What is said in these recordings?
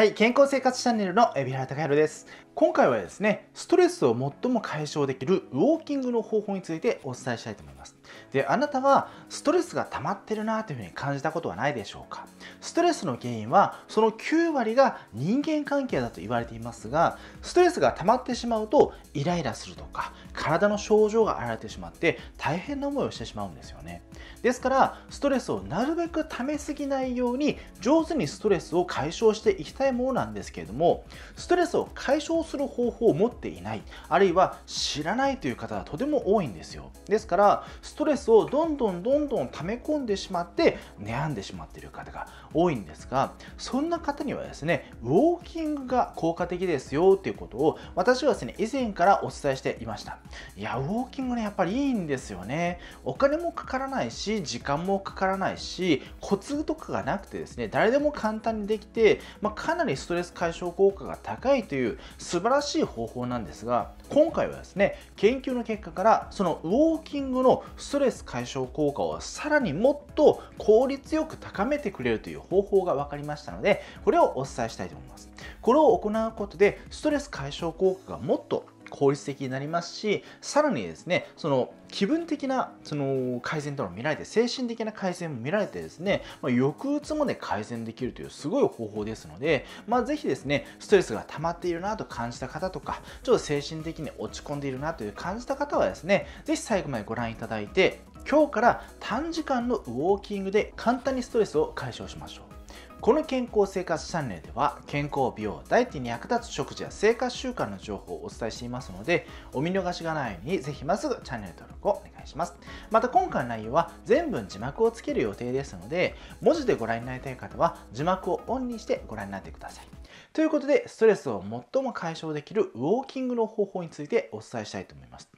はい、健康生活チャンネルの海老原孝弘です。今回はですね、ストレスを最も解消できるウォーキングの方法についてお伝えしたいと思います。であなたはストレスが溜まってるなというふうに感じたことはないでしょうかストレスの原因はその9割が人間関係だと言われていますがストレスが溜まってしまうとイライラするとか体の症状が現れてしまって大変な思いをしてしまうんですよねですからストレスをなるべく溜めすぎないように上手にストレスを解消していきたいものなんですけれどもストレスを解消する方法を持っていないあるいは知らないという方はとても多いんですよですからスストレスをどんどんどんどん溜め込んでしまって悩んでしまっている方が多いんですがそんな方にはですねウォーキングが効果的ですよということを私はですね以前からお伝えしていましたいやウォーキングねやっぱりいいんですよねお金もかからないし時間もかからないしコツとかがなくてですね誰でも簡単にできて、まあ、かなりストレス解消効果が高いという素晴らしい方法なんですが今回はですね研究の結果からそのウォーキングのストレス解消効果をさらにもっと効率よく高めてくれるという方法が分かりましたのでこれをお伝えしたいと思いますこれを行うことでストレス解消効果がもっと効率的になりますし、さらにですね、その気分的なその改善との見られて、精神的な改善も見られてですね、まあ、抑うつもね、改善できるというすごい方法ですので、まあ、ぜひですね、ストレスが溜まっているなと感じた方とか、ちょっと精神的に落ち込んでいるなという感じた方はですね、ぜひ最後までご覧いただいて、今日から短時間のウォーキングで簡単にストレスを解消しましょう。この健康生活チャンネルでは健康美容ダイエットに役立つ食事や生活習慣の情報をお伝えしていますのでお見逃しがないようにぜひまっすぐチャンネル登録をお願いしますまた今回の内容は全文字幕をつける予定ですので文字でご覧になりたい方は字幕をオンにしてご覧になってくださいということでストレスを最も解消できるウォーキングの方法についてお伝えしたいと思います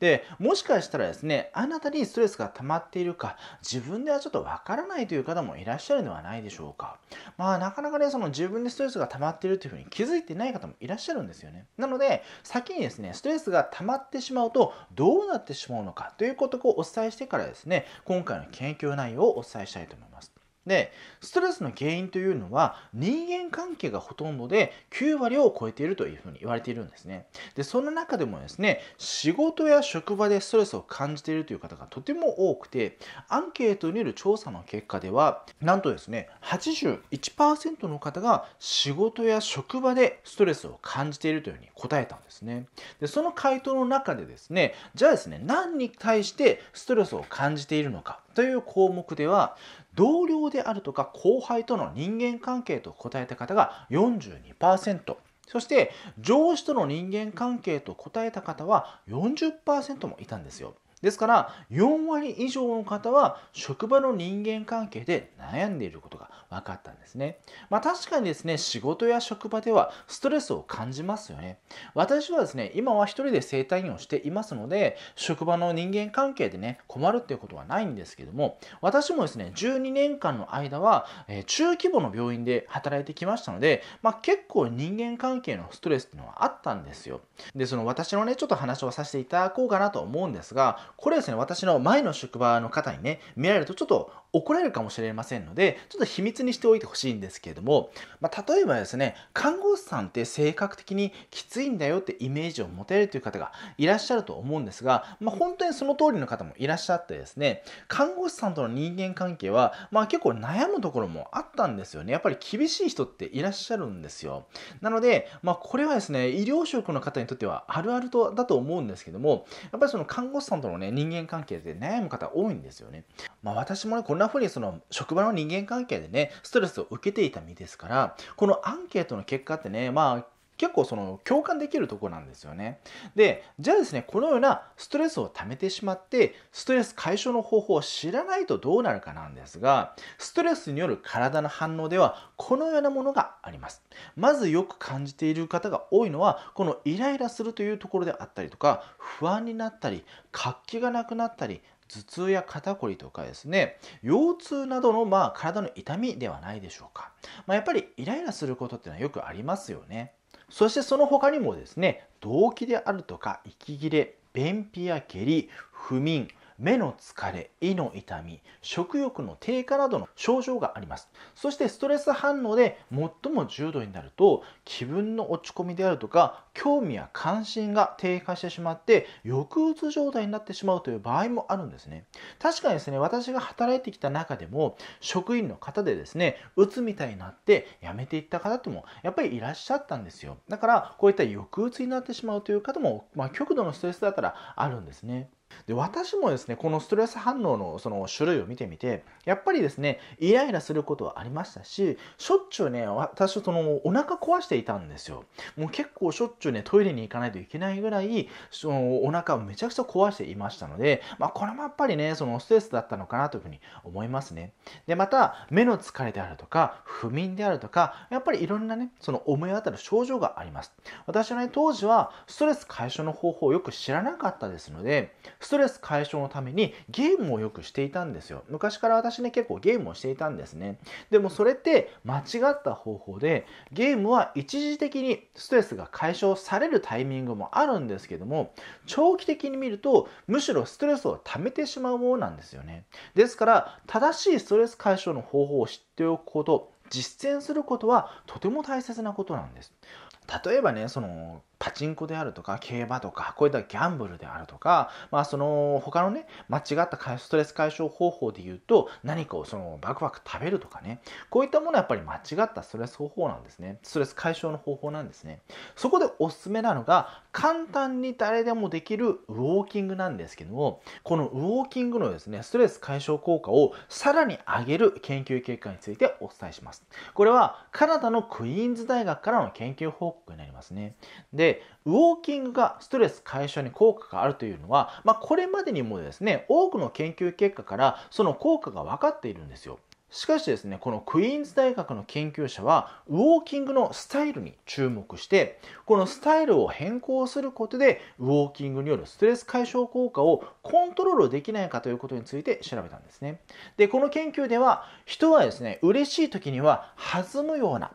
で、もしかしたらですね、あなたにストレスが溜まっているか、自分ではちょっとわからないという方もいらっしゃるのではないでしょうか。まあ、なかなかね、その自分でストレスが溜まっているというふうに気づいてない方もいらっしゃるんですよね。なので、先にですね、ストレスが溜まってしまうと、どうなってしまうのかということをお伝えしてからですね、今回の研究内容をお伝えしたいと思います。でストレスの原因というのは人間関係がほとんどで9割を超えているというふうに言われているんですねでその中でもですね仕事や職場でストレスを感じているという方がとても多くてアンケートによる調査の結果ではなんとですね81%の方が仕事や職場でストレスを感じているというふうに答えたんですねでその回答の中でですねじゃあですね何に対してストレスを感じているのかという項目では同僚であるとか後輩との人間関係と答えた方が42%そして上司との人間関係と答えた方は40%もいたんですよですから4割以上の方は職場の人間関係で悩んでいることが分かったんですね。まあ、確かにですね仕事や職場ではストレスを感じますよね。私はですね今は1人で整体院をしていますので職場の人間関係でね困るっていうことはないんですけども私もですね12年間の間は、え中規模の病院で働いてきましたので、まあ、結構人間関係のストレスっていうのはあったんですよ。でその私のねちょっと話をさせていただこうかなと思うんですがこれですね、私の前の職場の方にね、見られるとちょっと怒られるかもしれませんので、ちょっと秘密にしておいてほしいんですけれども、まあ、例えばですね、看護師さんって性格的にきついんだよってイメージを持てるという方がいらっしゃると思うんですが、まあ、本当にその通りの方もいらっしゃってですね、看護師さんとの人間関係は、まあ、結構悩むところもあったんですよね。やっぱり厳しい人っていらっしゃるんですよ。なので、まあ、これはですね、医療職の方にとってはあるあるとだと思うんですけども、やっぱりその看護師さんとのね人間関係で悩む方多いんですよね。まあ、私もねこんな風にその職場の人間関係でねストレスを受けていた身ですからこのアンケートの結果ってねまあ結構その共感できるとこなんですよね。で、じゃあですね、このようなストレスを溜めてしまって、ストレス解消の方法を知らないとどうなるかなんですが、ストレスによる体の反応では、このようなものがあります。まずよく感じている方が多いのは、このイライラするというところであったりとか、不安になったり、活気がなくなったり、頭痛や肩こりとかですね腰痛などのまあ体の痛みではないでしょうか、まあ、やっぱりイライラすることっていうのはよくありますよねそしてその他にもですね動悸であるとか息切れ便秘や下痢不眠目の疲れ、胃の痛み、食欲の低下などの症状があります。そしてストレス反応で最も重度になると気分の落ち込みであるとか興味や関心が低下してしまって抑うつ状態になってしまうという場合もあるんですね。確かにですね、私が働いてきた中でも職員の方でですね、うつみたいになって辞めていった方ともやっぱりいらっしゃったんですよ。だからこういった抑うつになってしまうという方も、まあ、極度のストレスだったらあるんですね。で私もですねこのストレス反応のその種類を見てみてやっぱりですねイライラすることはありましたししょっちゅうね私そのお腹壊していたんですよもう結構しょっちゅうねトイレに行かないといけないぐらいそのお腹をめちゃくちゃ壊していましたので、まあ、これもやっぱりねそのストレスだったのかなというふうに思いますねでまた目の疲れであるとか不眠であるとかやっぱりいろんなねその思い当たる症状があります私はね当時はストレス解消の方法をよく知らなかったですのでストレス解消のためにゲームをよくしていたんですよ。昔から私ね、結構ゲームをしていたんですね。でもそれって間違った方法で、ゲームは一時的にストレスが解消されるタイミングもあるんですけども、長期的に見ると、むしろストレスを溜めてしまうものなんですよね。ですから、正しいストレス解消の方法を知っておくこと、実践することはとても大切なことなんです。例えばねそのパチンコであるとか競馬とかこういったギャンブルであるとか、まあ、その他のね間違ったストレス解消方法で言うと何かをそのバクバク食べるとかねこういったものはやっぱり間違ったストレス方法なんですねストレス解消の方法なんですねそこでおすすめなのが簡単に誰でもできるウォーキングなんですけどもこのウォーキングのですねストレス解消効果をさらに上げる研究結果についてお伝えしますこれはカナダのクイーンズ大学からの研究報告になりますねでで、ウォーキングがストレス解消に効果があるというのは、まあ、これまでにもですね、多くの研究結果からその効果が分かっているんですよ。しかしですね、このクイーンズ大学の研究者は、ウォーキングのスタイルに注目して、このスタイルを変更することで、ウォーキングによるストレス解消効果をコントロールできないかということについて調べたんですね。で、この研究では、人はですね、嬉しい時には弾むような、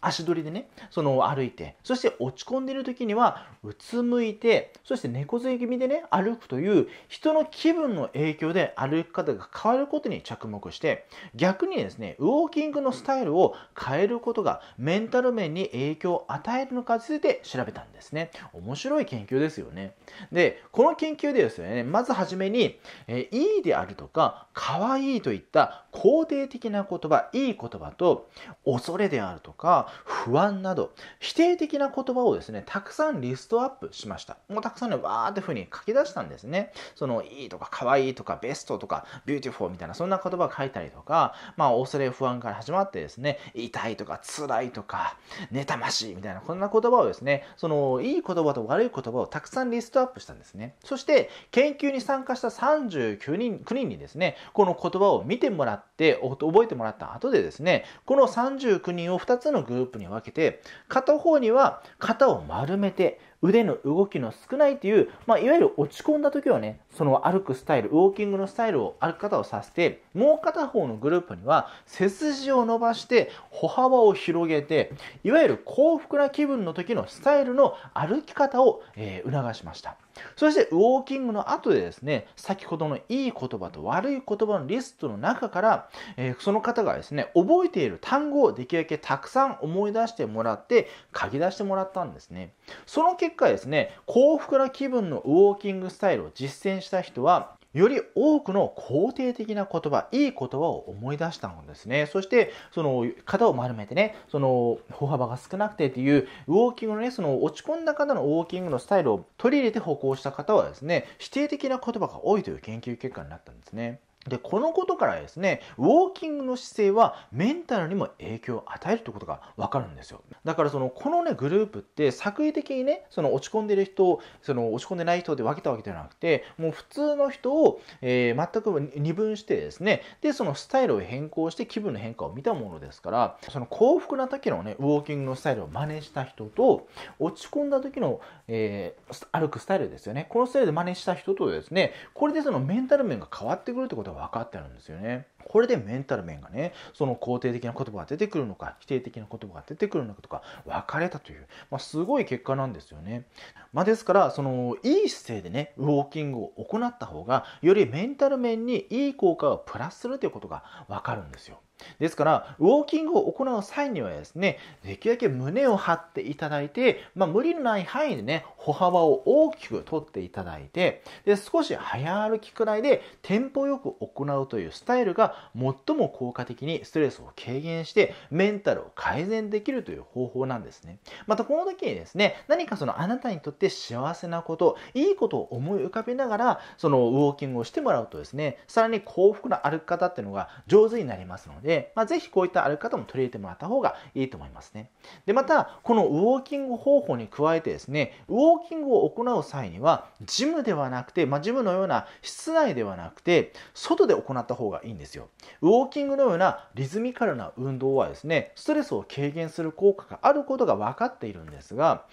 足取りでねその歩いてそして落ち込んでいる時にはうつむいてそして猫背気味でね歩くという人の気分の影響で歩き方が変わることに着目して逆にですねウォーキングのスタイルを変えることがメンタル面に影響を与えるのかについて調べたんですね面白い研究ですよねでこの研究でですねまず初めに、えー、いいであるとかかわいいといった肯定的な言葉いい言葉と恐れであるととか不安など否定的な言葉をですねたくさんリストアップしましたもうたくさんねわーってふうに書き出したんですねそのいいとか可愛いとかベストとかビューティフォーみたいなそんな言葉を書いたりとかまあ恐れ不安から始まってですね痛いとか辛いとか妬ましいみたいなこんな言葉をですねそのいい言葉と悪い言葉をたくさんリストアップしたんですねそして研究に参加した39人9人にですねこの言葉を見てもらって覚えてもらった後でですねこの39人を再つのグループに分けて片方には肩を丸めて腕の動きの少ないという、まあ、いわゆる落ち込んだ時はねその歩くスタイルウォーキングのスタイルを歩き方をさせてもう片方のグループには背筋を伸ばして歩幅を広げていわゆる幸福な気分の時のスタイルの歩き方を、えー、促しました。そしてウォーキングの後でですね、先ほどのいい言葉と悪い言葉のリストの中から、えー、その方がですね、覚えている単語をできるだけたくさん思い出してもらって、書き出してもらったんですね。その結果ですね、幸福な気分のウォーキングスタイルを実践した人は、より多くの肯定的な言葉、いい言葉を思い出したのですね。そして、その、肩を丸めてね、その、歩幅が少なくてっていう、ウォーキングのね、その、落ち込んだ方のウォーキングのスタイルを取り入れて歩行した方はですね、否定的な言葉が多いという研究結果になったんですね。でこのことからですねウォーキングの姿勢はメンタルにも影響を与えるということが分かるんですよだからそのこのねグループって作為的にねその落ち込んでる人その落ち込んでない人で分けたわけではなくてもう普通の人を、えー、全く二分してですねでそのスタイルを変更して気分の変化を見たものですからその幸福な時のねウォーキングのスタイルを真似した人と落ち込んだ時の、えー、歩くスタイルですよねこのスタイルで真似した人とですねこれでそのメンタル面が変わってくるってことこと分かってるんですよね。これでメンタル面がね、その肯定的な言葉が出てくるのか、否定的な言葉が出てくるのかとか、分かれたという、まあ、すごい結果なんですよね。まあ、ですから、その、いい姿勢でね、ウォーキングを行った方が、よりメンタル面にいい効果をプラスするということが分かるんですよ。ですから、ウォーキングを行う際にはですね、できるだけ胸を張っていただいて、まあ、無理のない範囲でね、歩幅を大きくとっていただいて、で、少し早歩きくらいでテンポよく行うというスタイルが最も効果的にストレスを軽減して、メンタルを改善できるという方法なんですね。また、この時にですね、何かそのあなたにとって幸せなこと、いいことを思い浮かべながら、そのウォーキングをしてもらうとですね、さらに幸福な歩き方っていうのが上手になりますので、で、まあ、ぜひこういった歩き方も取り入れてもらった方がいいと思いますね。で、また、このウォーキング方法に加えてですね、ウォーキングを行う際には、ジムではなくて、まあ、ジムのような室内ではなくて、外で行った方がいいんですよ。ウォーキングのようなリズミカルな運動はですね、ストレスを軽減する効果があることが分かっているんですが、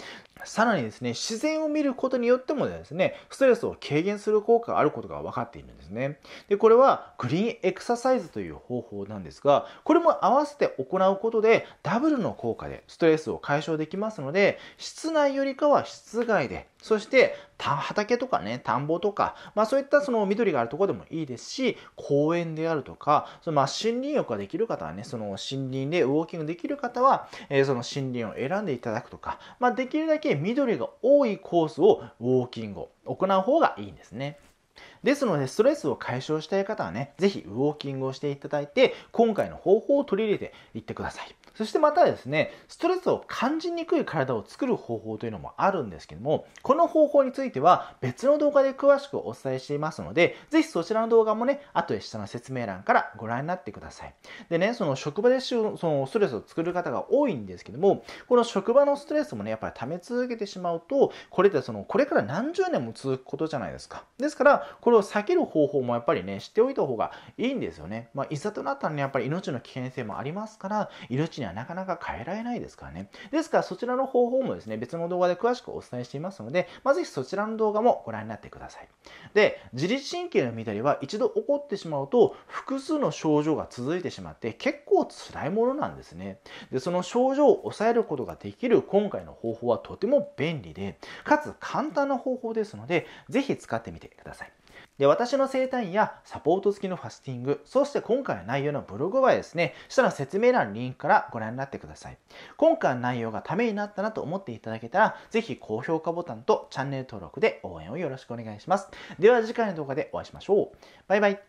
さらにですね、自然を見ることによってもですね、ストレスを軽減する効果があることが分かっているんですね。で、これはグリーンエクササイズという方法なんですが、が、これも合わせて行うことで、ダブルの効果でストレスを解消できますので、室内よりかは室外で、そして畑とかね、田んぼとか、まあそういったその緑があるところでもいいですし、公園であるとか、そのまあ森林浴ができる方はね、その森林でウォーキングできる方は、えー、その森林を選んでいただくとか、まあできるだけ緑が多いコースをウォーキングを行う方がいいんですね。ですので、ストレスを解消したい方はね、是非ウォーキングをしていただいて、今回の方法を取り入れていってください。そしてまたですねストレスを感じにくい体を作る方法というのもあるんですけどもこの方法については別の動画で詳しくお伝えしていますのでぜひそちらの動画もね後で下の説明欄からご覧になってくださいでねその職場でそのストレスを作る方が多いんですけどもこの職場のストレスもねやっぱり溜め続けてしまうとこれってそのこれから何十年も続くことじゃないですかですからこれを避ける方法もやっぱりね知っておいた方がいいんですよね、まあ、いざとなったらねやっぱり命の危険性もありますから命にはなかなか変えられないですからね。ですからそちらの方法もですね、別の動画で詳しくお伝えしていますので、まあ、ぜひそちらの動画もご覧になってください。で、自律神経の乱れは一度起こってしまうと、複数の症状が続いてしまって、結構辛いものなんですね。で、その症状を抑えることができる今回の方法はとても便利で、かつ簡単な方法ですので、ぜひ使ってみてください。で、私の生態やサポート付きのファスティング、そして今回の内容のブログはですね、下の説明欄のリンクからご覧になってください。今回の内容がためになったなと思っていただけたら、ぜひ高評価ボタンとチャンネル登録で応援をよろしくお願いします。では次回の動画でお会いしましょう。バイバイ。